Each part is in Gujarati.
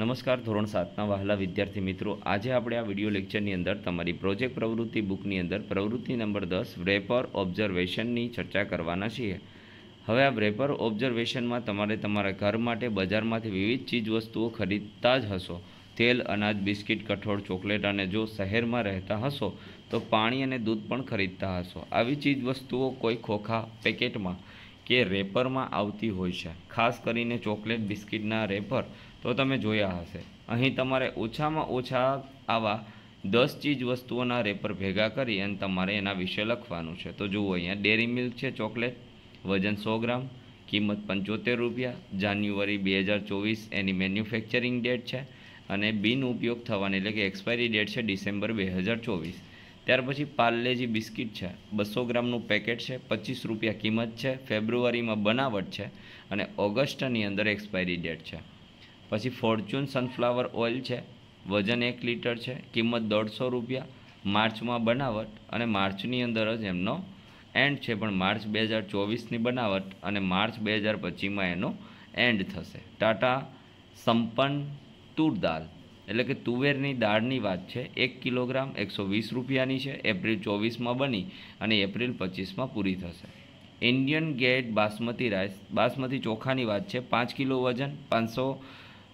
નમસ્કાર ધોરણ સાતના વહાલા વિદ્યાર્થી મિત્રો આજે આપણે આ વિડીયો લેક્ચરની અંદર તમારી પ્રોજેક્ટ પ્રવૃત્તિ બુકની અંદર પ્રવૃત્તિ નંબર દસ વ્રેપર ઓબ્ઝર્વેશનની ચર્ચા કરવાના છીએ હવે આ વ્રેપર ઓબ્ઝર્વેશનમાં તમારે તમારા ઘર માટે બજારમાંથી વિવિધ ચીજવસ્તુઓ ખરીદતા જ હશો તેલ અનાજ બિસ્કિટ કઠોળ ચોકલેટ અને જો શહેરમાં રહેતા હશો તો પાણી અને દૂધ પણ ખરીદતા હશો આવી ચીજવસ્તુઓ કોઈ ખોખા પેકેટમાં કે રેપરમાં આવતી હોય છે ખાસ કરીને ચોકલેટ બિસ્કિટના રેપર તો તમે જોયા હશે અહીં તમારે ઓછામાં ઓછા આવા દસ ચીજ વસ્તુઓના રેપર ભેગા કરી અને તમારે એના વિશે લખવાનું છે તો જુઓ અહીંયા ડેરી મિલ્ક છે ચોકલેટ વજન સો ગ્રામ કિંમત પંચોતેર રૂપિયા જાન્યુઆરી બે હજાર ચોવીસ એની મેન્યુફેક્ચરિંગ ડેટ છે અને બિન ઉપયોગ થવાની એટલે કે એક્સપાયરી ડેટ છે ડિસેમ્બર બે હજાર ચોવીસ ત્યાર પછી પાર્લેજી બિસ્કિટ છે બસો ગ્રામનું પેકેટ છે પચીસ રૂપિયા કિંમત છે ફેબ્રુઆરીમાં બનાવટ છે અને ઓગસ્ટની અંદર એક્સપાયરી ડેટ છે પછી ફોર્ચ્યુન સનફ્લાવર ઓઇલ છે વજન એક લીટર છે કિંમત દોઢસો રૂપિયા માર્ચમાં બનાવટ અને માર્ચની અંદર જ એમનો એન્ડ છે પણ માર્ચ બે હજાર ચોવીસની બનાવટ અને માર્ચ બે હજાર પચીસમાં એનો એન્ડ થશે ટાટા સંપન્ન તુર દાલ એટલે કે તુવેરની દાળની વાત છે એક કિલોગ્રામ એકસો વીસ રૂપિયાની છે એપ્રિલ ચોવીસમાં બની અને એપ્રિલ પચીસમાં પૂરી થશે Indian Gate basmati rice basmati ચોખાની વાત છે પાંચ કિલો વજન પાંચસો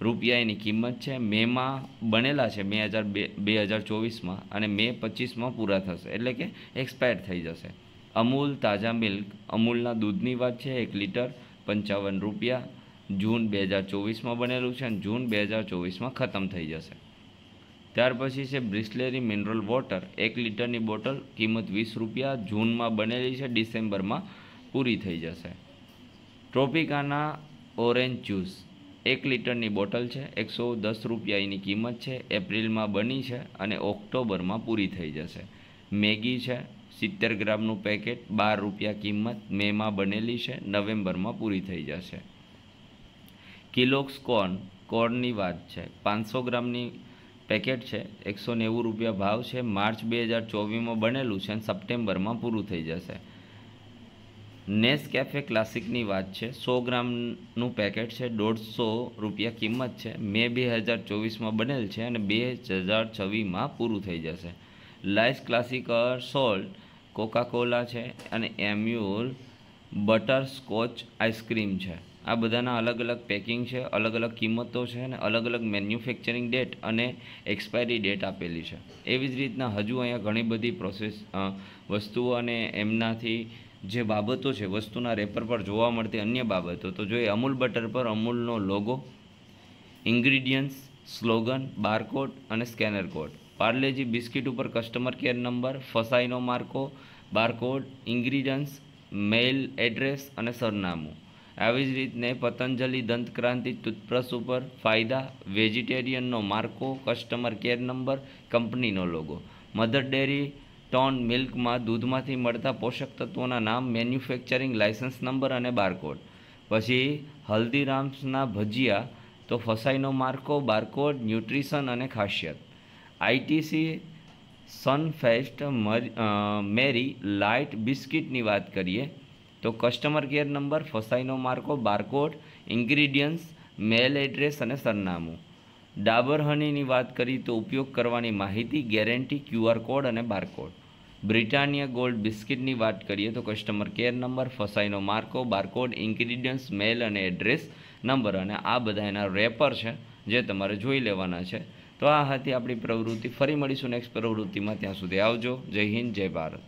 રૂપિયા એની કિંમત છે મેમાં બનેલા છે બે હજાર બે બે હજાર ચોવીસમાં અને મે પચીસમાં પૂરા થશે એટલે કે એક્સપાયર થઈ જશે અમૂલ તાજા મિલ્ક અમૂલના દૂધની વાત છે એક લીટર પંચાવન રૂપિયા જૂન બે હજાર ચોવીસમાં બનેલું છે અને જૂન બે હજાર ચોવીસમાં ખતમ થઈ જશે ત્યાર પછી છે બ્રિસ્લેરી મિનરલ વોટર એક લીટરની બોટલ કિંમત વીસ રૂપિયા જૂનમાં બનેલી છે ડિસેમ્બરમાં પૂરી થઈ જશે ટ્રોપિકાના ઓરેન્જ જ્યુસ એક લીટરની બોટલ છે એકસો દસ રૂપિયા એની કિંમત છે એપ્રિલમાં બની છે અને ઓક્ટોબરમાં પૂરી થઈ જશે મેગી છે સિત્તેર ગ્રામનું પેકેટ બાર રૂપિયા કિંમત મેમાં બનેલી છે નવેમ્બરમાં પૂરી થઈ જશે કિલોક્સ કોર્ન કોર્નની વાત છે પાંચસો ગ્રામની પેકેટ છે એકસો નેવું રૂપિયા ભાવ છે માર્ચ બે હજાર ચોવીસમાં બનેલું છે અને સપ્ટેમ્બરમાં પૂરું થઈ જશે નેસકેફે ક્લાસિકની વાત છે સો ગ્રામનું પેકેટ છે દોઢસો રૂપિયા કિંમત છે મે બે હજાર ચોવીસમાં બનેલ છે અને બે હજાર છવ્વીસમાં પૂરું થઈ જશે લાઇસ ક્લાસિકર સોલ્ટ કોકાકોલા છે અને એમ્યુલ બટર સ્કોચ આઈસક્રીમ છે આ બધાના અલગ અલગ પેકિંગ છે અલગ અલગ કિંમતો છે અને અલગ અલગ મેન્યુફેક્ચરિંગ ડેટ અને એક્સપાયરી ડેટ આપેલી છે એવી જ રીતના હજુ અહીંયા ઘણી બધી પ્રોસેસ વસ્તુઓ અને એમનાથી જે બાબતો છે વસ્તુના રેપર પર જોવા મળતી અન્ય બાબતો તો જોઈએ અમૂલ બટર પર અમૂલનો લોગો ઇન્ગ્રીડિયન્ટ્સ સ્લોગન બારકોડ અને સ્કેનર કોડ પાર્લેજી બિસ્કિટ ઉપર કસ્ટમર કેર નંબર ફસાઈનો માર્કો બારકોડ ઇન્ગ્રીડિયન્ટ્સ મેઇલ એડ્રેસ અને સરનામું આવી જ રીતને પતંજલિ દંતક્રાંતિ ટૂથબ્રશ ઉપર ફાયદા વેજીટેરિયનનો માર્કો કસ્ટમર કેર નંબર કંપનીનો લોગો મધર ડેરી ટોન મિલ્કમાં દૂધમાંથી મળતા પોષક તત્વોના નામ મેન્યુફેક્ચરિંગ લાઇસન્સ નંબર અને બારકોડ પછી હલ્દીરામ્સના ભજીયા તો ફસાઈનો માર્કો બારકોડ ન્યુટ્રિશન અને ખાસિયત આઈટીસી સનફેસ્ટ મેરી લાઇટ બિસ્કિટની વાત કરીએ તો કસ્ટમર કેર નંબર ફસાઈનો માર્કો બારકોડ ઇન્ગ્રીડિયન્ટ્સ મેલ એડ્રેસ અને સરનામું ડાબર હનીની વાત કરી તો ઉપયોગ કરવાની માહિતી ગેરંટી ક્યુઆર કોડ અને બારકોડ બ્રિટાનિયા ગોલ્ડ બિસ્કિટની વાત કરીએ તો કસ્ટમર કેર નંબર ફસાઈનો માર્કો બારકોડ ઇન્ગ્રીડિયન્ટ્સ મેલ અને એડ્રેસ નંબર અને આ બધા એના રેપર છે જે તમારે જોઈ લેવાના છે તો આ હતી આપણી પ્રવૃત્તિ ફરી મળીશું નેક્સ્ટ પ્રવૃત્તિમાં ત્યાં સુધી આવજો જય હિન્દ જય ભારત